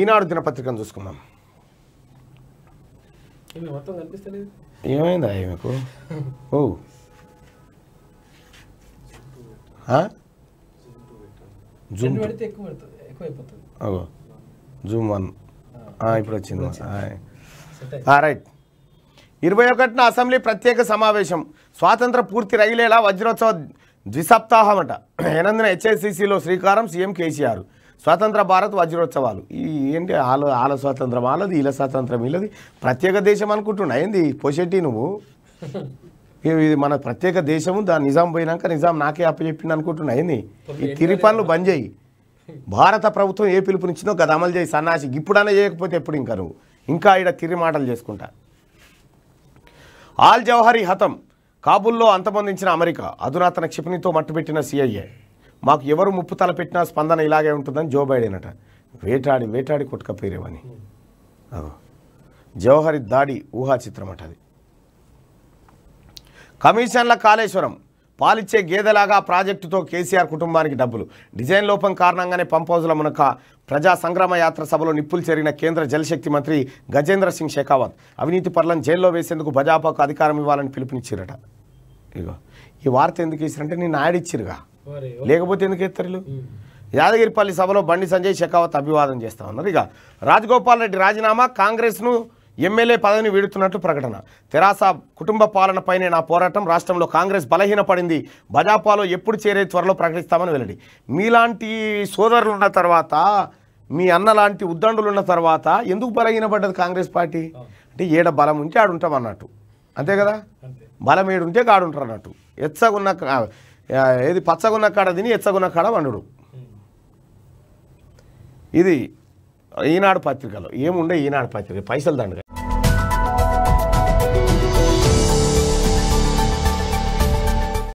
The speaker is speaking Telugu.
ఈనాడు దినపత్రికను చూసుకుందాం ఏమైందా మీకు ఓ జూమ్ ఓ జూమ్ వన్ ఇప్పుడు వచ్చింది రైట్ ఇరవై ఒకటిన అసెంబ్లీ ప్రత్యేక సమావేశం స్వాతంత్ర పూర్తి రైలేలా వజ్రోత్సవ ద్విసప్తాహం అట ఎనందున హెచ్ఐసిసిలో శ్రీకారం సీఎం కేసీఆర్ స్వాతంత్ర భారత్ వజ్రోత్సవాలు ఈ ఏంటి ఆలో ఆల స్వాతంత్రం ఆలది ఈల స్వాతంత్రం ఇలాది ప్రత్యేక దేశం అనుకుంటున్నా ఏంది పోషెట్టి నువ్వు ఇది మన ప్రత్యేక దేశము దాని నిజాం పోయినాక నిజాం నాకే అప్పచెప్పింది అనుకుంటున్నా ఏంది ఈ తిరిపన్లు బంద్ చేయి భారత ప్రభుత్వం ఏ పిలుపునిచ్చిందో గత అమలు చేయి సన్నాసి ఇప్పుడనే చేయకపోతే ఎప్పుడు ఇంకా నువ్వు ఇంకా ఇక్కడ తిరి మాటలు చేసుకుంటా ఆల్ జవహరి హతం కాబుల్లో అంతమొందించిన అమెరికా అధునాతన క్షిపణితో మట్టుపెట్టిన సిఐఏ మాకు ఎవరు ముప్పు పెట్టినా స్పందన ఇలాగే ఉంటుందని జో బైడెన్ అట వేటాడి వేటాడి కొట్టుకపోయేవని జవహరి దాడి ఊహాచిత్రం అట అది కమిషన్ల కాళేశ్వరం పాలిచ్చే గేదెలాగా ప్రాజెక్టుతో కేసీఆర్ కుటుంబానికి డబ్బులు డిజైన్ లోపం కారణంగానే పంప్ హౌజ్ల మునక ప్రజా సంగ్రామ యాత్ర సభలో నిప్పులు చేరిన కేంద్ర జలశక్తి మంత్రి గజేంద్ర సింగ్ షెకావత్ అవినీతి పరులను జైల్లో వేసేందుకు భజాపాకు అధికారం ఇవ్వాలని పిలుపునిచ్చారట ఇగో ఈ వార్త ఎందుకు ఇచ్చారంటే నేను ఆడిచ్చిరుగా లేకపోతే ఎందుకు ఎత్తరులు యాదగిరిపల్లి సభలో బండి సంజయ్ షెకావత్ అభివాదం చేస్తా ఉన్నారు ఇక రాజగోపాల్ రెడ్డి రాజీనామా కాంగ్రెస్ను ఎమ్మెల్యే పదవిని వీడుతున్నట్లు ప్రకటన తెరాస కుటుంబ పాలనపైనే నా పోరాటం రాష్ట్రంలో కాంగ్రెస్ బలహీనపడింది భజాపాలో ఎప్పుడు చేరే త్వరలో ప్రకటిస్తామని వెళ్ళండి మీలాంటి సోదరులు ఉన్న తర్వాత మీ అన్న లాంటి ఉద్దండులు ఉన్న తర్వాత ఎందుకు బలహీనపడ్డది కాంగ్రెస్ పార్టీ అంటే ఏడ బలం ఉంటే ఆడుంటాం అన్నట్టు అంతే కదా బలం ఏడుంటే ఆడుంటారు అన్నట్టు ఉన్న ఏది పచ్చగున్న కాడ తిని ఎచ్చగున్న కాడ వండుడు ఇది ఈనాడు పత్రికలో ఏముండే ఈనాడు పత్రిక పైసలు దండగా